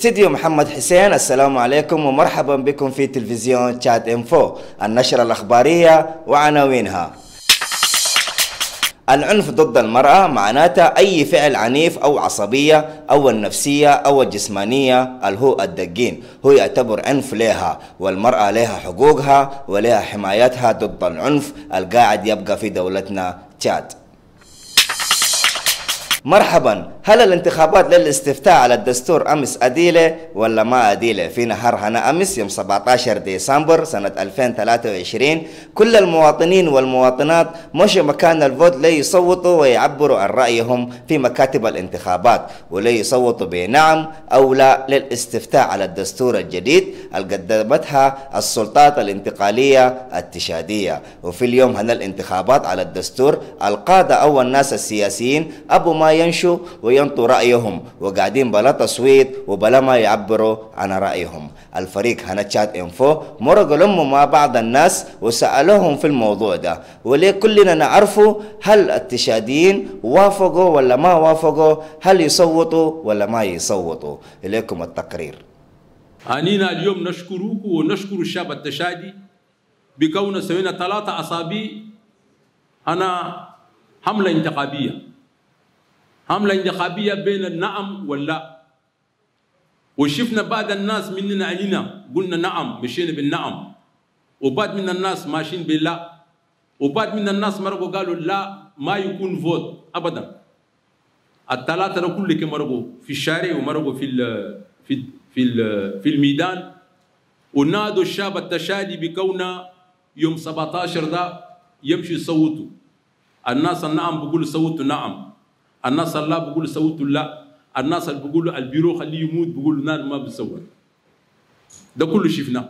استديو محمد حسين السلام عليكم ومرحبا بكم في تلفزيون تشات انفو النشرة الأخبارية وعناوينها العنف ضد المرأة معناته أي فعل عنيف أو عصبية أو النفسية أو الجسمانية الهو الدقين هو يعتبر عنف لها والمرأة لها حقوقها ولها حمايتها ضد العنف القاعد يبقى في دولتنا تشاد مرحبا هل الانتخابات للاستفتاء على الدستور أمس أديلة ولا ما أديلة في نهار هنا أمس يوم 17 ديسمبر سنة 2023 كل المواطنين والمواطنات مشوا مكان الفوت ليصوتوا ويعبروا عن رأيهم في مكاتب الانتخابات وليصوتوا بنعم أو لا للاستفتاء على الدستور الجديد قدمتها السلطات الانتقالية التشادية وفي اليوم هنا الانتخابات على الدستور القادة أو الناس السياسيين أبو ما ما ينشوا وينطوا رأيهم وقاعدين بلا تصويت وبلا ما يعبروا عن رأيهم الفريق هنا تشات انفو مرقوا لهم مع بعض الناس وسألوهم في الموضوع ده وليه كلنا نعرفوا هل التشاديين وافقوا ولا ما وافقوا هل يصوتوا ولا ما يصوتوا إليكم التقرير أنينا اليوم نشكرك ونشكر الشعب التشادي بكون سوينا ثلاثة أصابي أنا حملة انتقابية لا انتخابيه بين النعم واللا وشفنا بعض الناس مننا علينا قلنا نعم مشينا بالنعم وبعض من الناس ماشيين باللا وبعض من الناس مرقوا قالوا لا ما يكون فوت ابدا الثلاثه كلهم مرقوا في الشارع ومرقوا في ال في ال في, ال في الميدان ونادوا الشاب التشادي بكونه يوم 17 ده يمشي صوته الناس النعم بيقولوا صوته نعم الناس الله بقول سوت لا الناس اللي بيقولوا البيرو خليه يموت بيقولوا نار ما بتسوى ده كله شفناه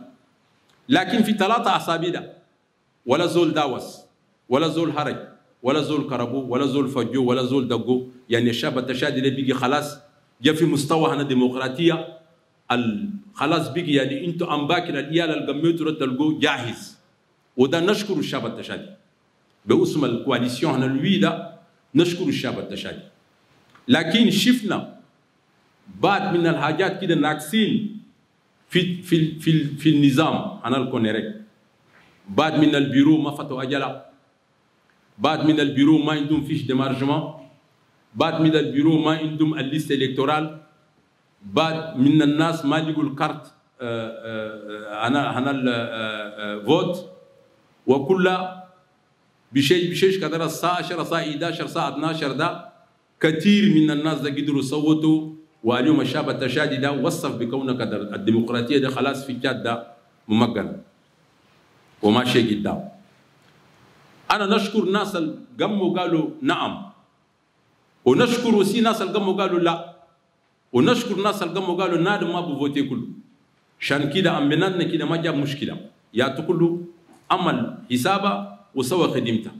لكن في ثلاثة أصابع ده ولا زول داوس ولا زول هرج ولا زول كربو ولا زول فجو ولا زول دقو يعني الشاب التشادي اللي بيجي خلاص جا في مستوى هنا ديمقراطية خلاص بيجي يعني انتوا امباكن الايال القميتوا تلقوه جاهز وده نشكر الشاب التشادي باسم الكواليسيون هنا الويدا نشكر الشعب التشادي لكن شفنا بعض من الحاجات كده ناقصين في في في في النظام انا الكونيريك بعض من البيرو ما فاتوا اجلا بعض من البيرو ما عندهم فيش ديمارجمون بعض من البيرو ما عندهم الليست الكتورال بعض من الناس ما لقوا الكارت آه، آه، آه، انا انا الفوت وكل بشيش بشيش كدر الساعة 10 الساعة 11 الساعة 12 ده كثير من الناس ده قدروا صوتوا واليوم الشعب التشادي ده وصف بكونك الديمقراطية ده خلاص في الجاد ده ممكن وماشي قدام أنا نشكر ناس القموا قالوا نعم ونشكر وسي ناس القموا قالوا لا ونشكر ناس القموا قالوا نادم ما بفوتي كله شان كده أمناتنا كده ما جاب مشكلة يا تقولوا عمل حسابه وسوى خدمته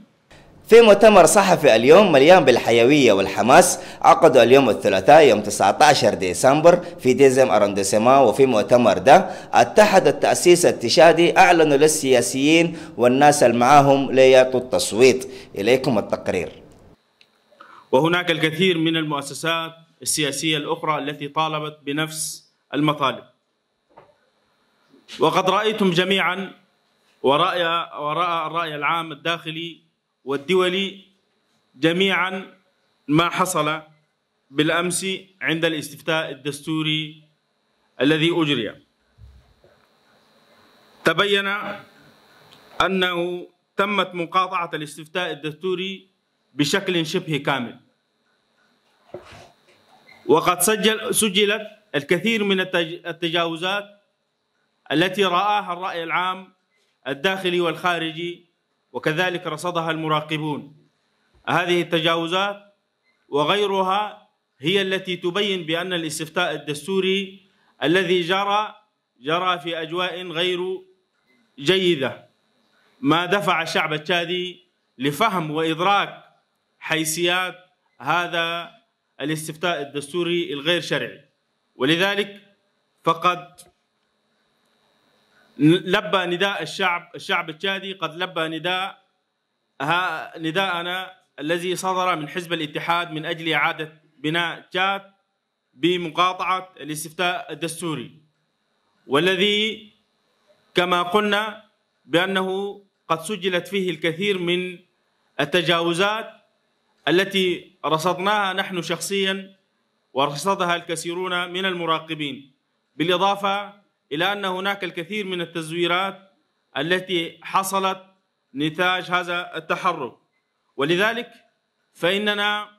في مؤتمر صحفي اليوم مليان بالحيوية والحماس عقدوا اليوم الثلاثاء يوم 19 ديسمبر في ديزم أرندسما وفي مؤتمر ده اتحد التأسيس التشادي أعلنوا للسياسيين والناس المعاهم ليعطوا التصويت إليكم التقرير وهناك الكثير من المؤسسات السياسية الأخرى التي طالبت بنفس المطالب وقد رأيتم جميعا ورأي وراء الرأي العام الداخلي والدولي جميعا ما حصل بالأمس عند الاستفتاء الدستوري الذي أجري تبين أنه تمت مقاطعة الاستفتاء الدستوري بشكل شبه كامل وقد سجل سجلت الكثير من التجاوزات التي رآها الرأي العام الداخلي والخارجي وكذلك رصدها المراقبون هذه التجاوزات وغيرها هي التي تبين بأن الاستفتاء الدستوري الذي جرى جرى في أجواء غير جيدة ما دفع الشعب التشادي لفهم وإدراك حيثيات هذا الاستفتاء الدستوري الغير شرعي ولذلك فقد لبى نداء الشعب الشعب التشادي قد لبى نداء نداءنا الذي صدر من حزب الاتحاد من أجل إعادة بناء تشاد بمقاطعة الاستفتاء الدستوري والذي كما قلنا بأنه قد سجلت فيه الكثير من التجاوزات التي رصدناها نحن شخصيا ورصدها الكثيرون من المراقبين بالإضافة الى ان هناك الكثير من التزويرات التي حصلت نتاج هذا التحرك ولذلك فاننا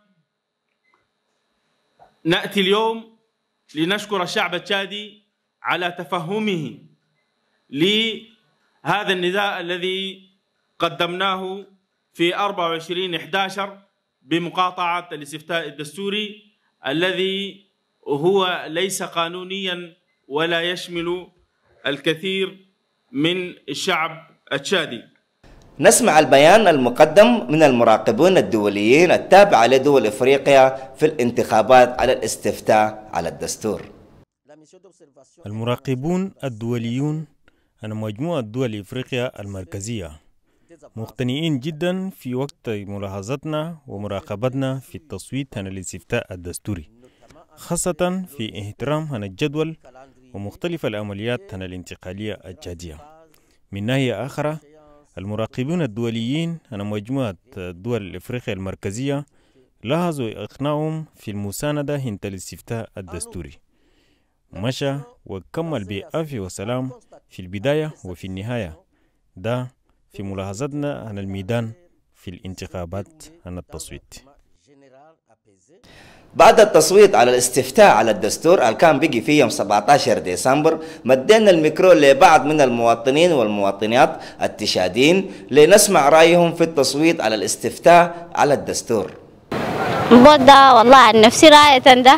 ناتي اليوم لنشكر الشعب التشادي على تفهمه لهذا النداء الذي قدمناه في 24 11 بمقاطعه الاستفتاء الدستوري الذي هو ليس قانونيا ولا يشمل الكثير من الشعب التشادي نسمع البيان المقدم من المراقبون الدوليين التابعة لدول إفريقيا في الانتخابات على الاستفتاء على الدستور المراقبون الدوليون أن مجموعة دول إفريقيا المركزية مقتنئين جدا في وقت ملاحظتنا ومراقبتنا في التصويت عن الاستفتاء الدستوري خاصة في اهترام عن الجدول ومختلف العمليات هنا الانتقالية الجادية من ناحية أخرى المراقبون الدوليين هنا مجموعة دول إفريقيا المركزية لاحظوا إقناعهم في المساندة هنت الاستفتاء الدستوري مشى وكمل بعفو وسلام في البداية وفي النهاية ده في ملاحظتنا عن الميدان في الانتخابات عن التصويت بعد التصويت على الاستفتاء على الدستور اللي كان بيجي في يوم 17 ديسمبر مدينا الميكرو لبعض من المواطنين والمواطنات التشادين لنسمع رايهم في التصويت على الاستفتاء على الدستور بودا والله عن نفسي راية ده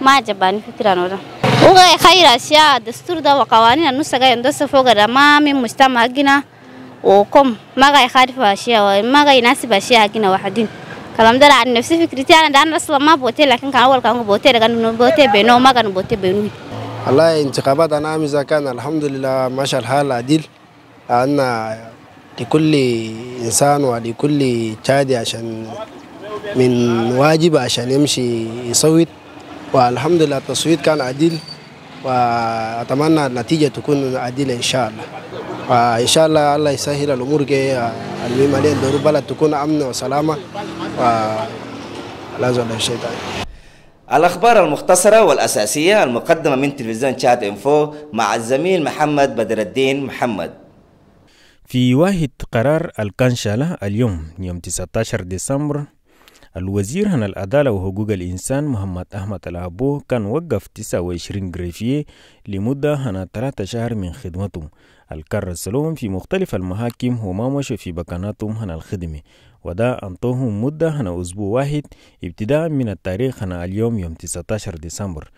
ما عجباني فكرة ولا وغي خير أشياء الدستور ده وقوانين النص جاي يندس فوق الأمام من مجتمع حقنا وكم ما غي يخالف أشياء ما غي يناسب أشياء حقنا وحدين كلام ده عن نفسي فكرتي أنا ده أنا أصلا ما بوتي لكن كان أول كان بوتي لكن بوتي بينه ما كان بوتي بينه والله انتخابات أنا إذا كان الحمد لله ماشى الحال عديل أن لكل إنسان ولكل تادي عشان من واجب عشان يمشي يصوت والحمد لله التصويت كان عديل واتمنى النتيجه تكون عادله ان شاء الله وان شاء الله الله يسهل الامور جاي المهم عليه دور بلد تكون امن وسلامه ولا زول الشيطان الأخبار المختصرة والأساسية المقدمة من تلفزيون شات إنفو مع الزميل محمد بدر الدين محمد في واحد قرار الكنشلة اليوم يوم 19 ديسمبر الوزير هنا الأدالة وحقوق الإنسان محمد أحمد العبو كان وقف 29 غريفية لمدة هنا ثلاثة شهر من خدمتهم الكر السلوم في مختلف المحاكم وما مشوا في بكاناتهم هنا الخدمة ودا أنطوهم مدة هنا أسبوع واحد ابتداء من التاريخ هنا اليوم يوم 19 ديسمبر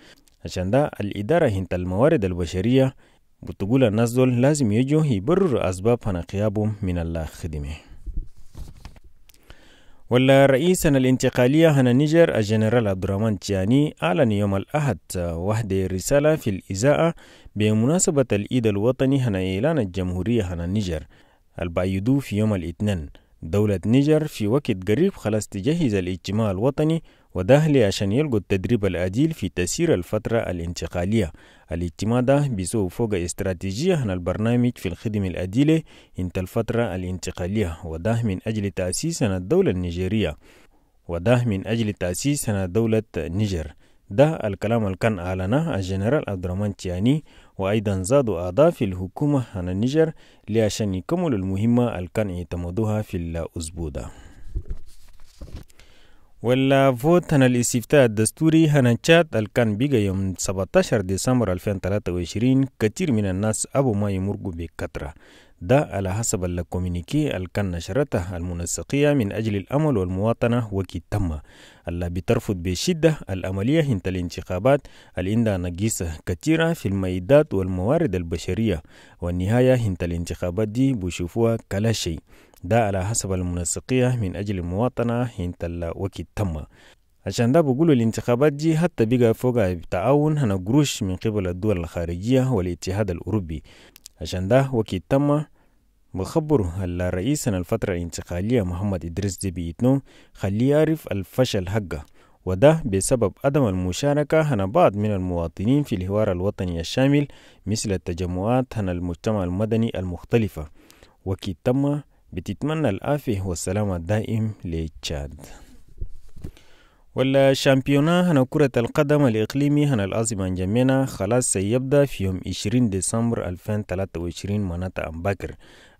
عشان دا الإدارة هنت الموارد البشرية بتقول الناس دول لازم يجوا يبرروا أسباب هنا غيابهم من خدمه ولا رئيسنا الانتقالية هنا نيجر الجنرال عبد الرحمن تياني أعلن يوم الأحد وحده رسالة في الإزاءة بمناسبة العيد الوطني هنا إعلان الجمهورية هنا نيجر البايدو في يوم الاثنين دولة نيجر في وقت قريب خلاص تجهز الاجتماع الوطني وده لعشان يلقوا التدريب الأديل في تسيير الفترة الانتقالية الاجتماع بسوء فوق استراتيجية عن البرنامج في الخدمة الأديلة انت الفترة الانتقالية وده من أجل تأسيس الدولة النيجيرية وده من أجل تأسيس دولة نيجر ده الكلام اللي كان أعلنه الجنرال عبد الرحمن تياني وأيضا زادوا أعضاء في الحكومة عن النيجر لعشان يكملوا المهمة اللي كان يتمدوها في الأسبوع ده ولا فوت هنا الاستفتاء الدستوري هنا تشات الكان بيجا يوم 17 ديسمبر 2023 كثير من الناس أبو ما يمرقوا بكثرة ده على حسب الكومينيكي اللي كان نشرته المنسقية من أجل الأمل والمواطنة وكي تم اللي بترفض بشدة الأملية انت الانتخابات اللي عندها نقيصة كثيرة في الميدات والموارد البشرية والنهاية انت الانتخابات دي بشوفوها كلا شيء ده على حسب المنسقية من أجل المواطنة انت وكي تم عشان ده بقولوا الانتخابات دي حتى بقى فوق بتعاون هنا قروش من قبل الدول الخارجية والاتحاد الأوروبي عشان ده وكيد تم بخبره الرئيس الفترة الانتقالية محمد إدريس دي بيتنو خليه يعرف الفشل حقه وده بسبب عدم المشاركة هنا بعض من المواطنين في الحوار الوطني الشامل مثل التجمعات هنا المجتمع المدني المختلفة وكيد تم بتتمنى العافية والسلام الدائم لتشاد والشامبيوناه هنا كرة القدم الإقليمي هنا الأزمة جمينا خلاص سيبدأ في يوم 20 ديسمبر 2023 مناطق أمباكر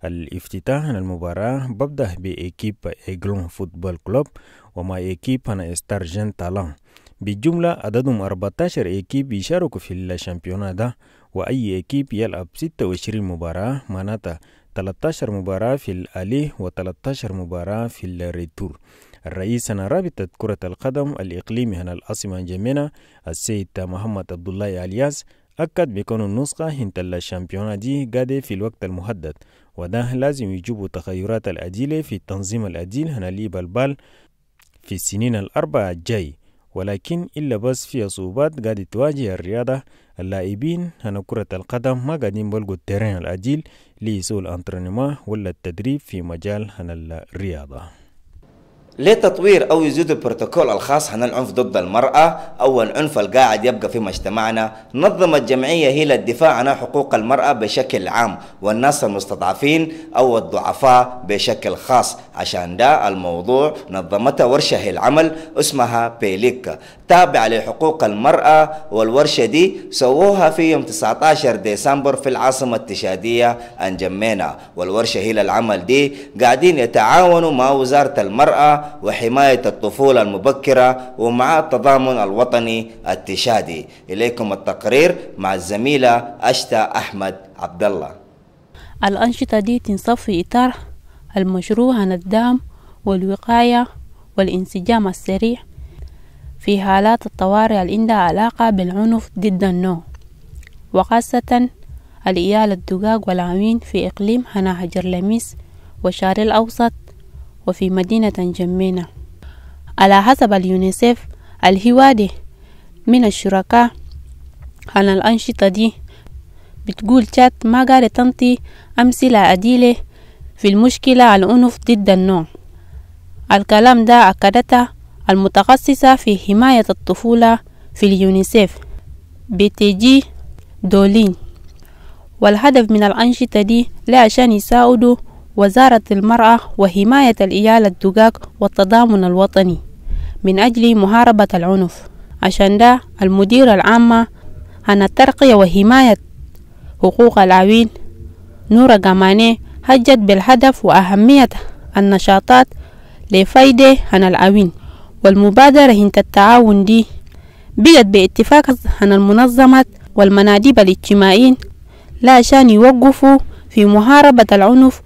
الافتتاح هنا المباراة ببدأ بإكيب إيجلون فوتبول كلوب وما إكيب هنا استارجن تالان بجملة عددهم 14 إكيب يشاركوا في الشامبيونا ده وأي إكيب يلعب 26 مباراة مناطة 13 مباراة في الأليه و13 مباراة في الريتور الرئيس رابطة كرة القدم الإقليمي هنا العاصمة جمينة السيد محمد عبد الله الياس أكد بكون النسخة هنت الشامبيونة دي قادة في الوقت المحدد وده لازم يجيبوا تغيرات الأديلة في التنظيم الأديل هنا ليب البال في السنين الأربعة الجاي ولكن إلا بس في صعوبات قاعدة تواجه الرياضة اللاعبين هنا كرة القدم ما قاعدين بلقوا التيرين الأديل ليسوا الأنترنما ولا التدريب في مجال هنا الرياضة لتطوير أو يزيد البروتوكول الخاص عن العنف ضد المرأة أو العنف القاعد يبقى في مجتمعنا نظمت جمعية هي للدفاع عن حقوق المرأة بشكل عام والناس المستضعفين أو الضعفاء بشكل خاص عشان ده الموضوع نظمتها ورشة العمل اسمها بيليكا تابعة لحقوق المرأة والورشة دي سووها في يوم 19 ديسمبر في العاصمة التشادية أنجمينا والورشة هي للعمل دي قاعدين يتعاونوا مع وزارة المرأة وحماية الطفولة المبكرة ومع التضامن الوطني التشادي إليكم التقرير مع الزميلة أشتا أحمد عبد الله الأنشطة دي تنصف في إطار المشروع عن الدعم والوقاية والانسجام السريع في حالات الطوارئ اللي عندها علاقة بالعنف ضد النوم وخاصة الإيال الدقاق والعوين في إقليم هنا حجر لميس والشارع الأوسط وفي مدينة جمينة على حسب اليونيسف الهوادي من الشركاء عن الأنشطة دي بتقول تشات ما قاعدة تنطي أمثلة عديلة في المشكلة على الأنف ضد النوع الكلام ده أكدته المتخصصة في حماية الطفولة في اليونيسف بتيجي دولين والهدف من الأنشطة دي لعشان عشان يساعدوا وزارة المرأة وحماية الإيالة الدقاق والتضامن الوطني من أجل محاربة العنف عشان ده المديرة العامة عن الترقية وحماية حقوق العوين نورة جماني هجت بالهدف وأهمية النشاطات لفايدة عن العوين والمبادرة هنت التعاون دي بقت باتفاق عن المنظمة والمناديب الاجتماعيين لا عشان يوقفوا في محاربة العنف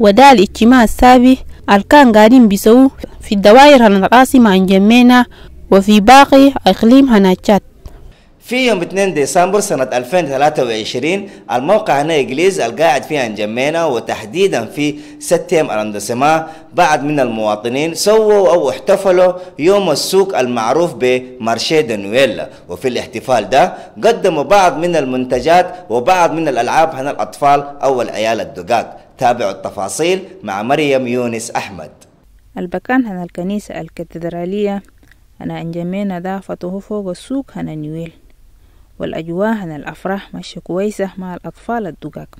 وده الاجتماع السابق الكان قاعدين بسو في الدوائر هنا العاصمة انجمينا وفي باقي إقليم هناتشات في يوم 2 ديسمبر سنة 2023 الموقع هنا إجليز القاعد فيه أنجمينا وتحديدا في ستيم الاندسما بعد من المواطنين سووا أو احتفلوا يوم السوق المعروف بمارشي دانويلا وفي الاحتفال ده قدموا بعض من المنتجات وبعض من الألعاب هنا الأطفال أو العيال الدقاق تابعوا التفاصيل مع مريم يونس أحمد البكان هنا الكنيسة الكاتدرالية أنا أنجمين فتوه فوق السوق هنا نويل والأجواء هنا الأفراح مش كويسة مع الأطفال الدقاق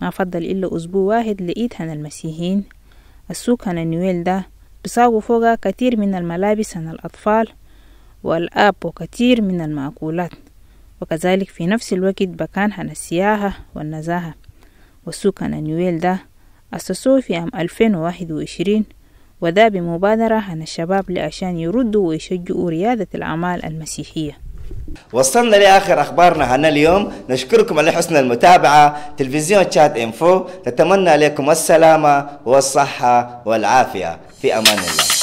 ما فضل إلا أسبوع واحد لقيت هنا المسيحيين السوق هنا نويل ده بساقوا فوق كتير من الملابس هنا الأطفال والآب وكتير من المأكولات وكذلك في نفس الوقت بكان هنا السياحة والنزاهة وسكن نويل ده أسسوه في عام 2021 وده بمبادرة عن الشباب لعشان يردوا ويشجعوا ريادة الأعمال المسيحية وصلنا لاخر اخبارنا عن اليوم نشكركم على حسن المتابعه تلفزيون تشات انفو نتمنى لكم السلامه والصحه والعافيه في امان الله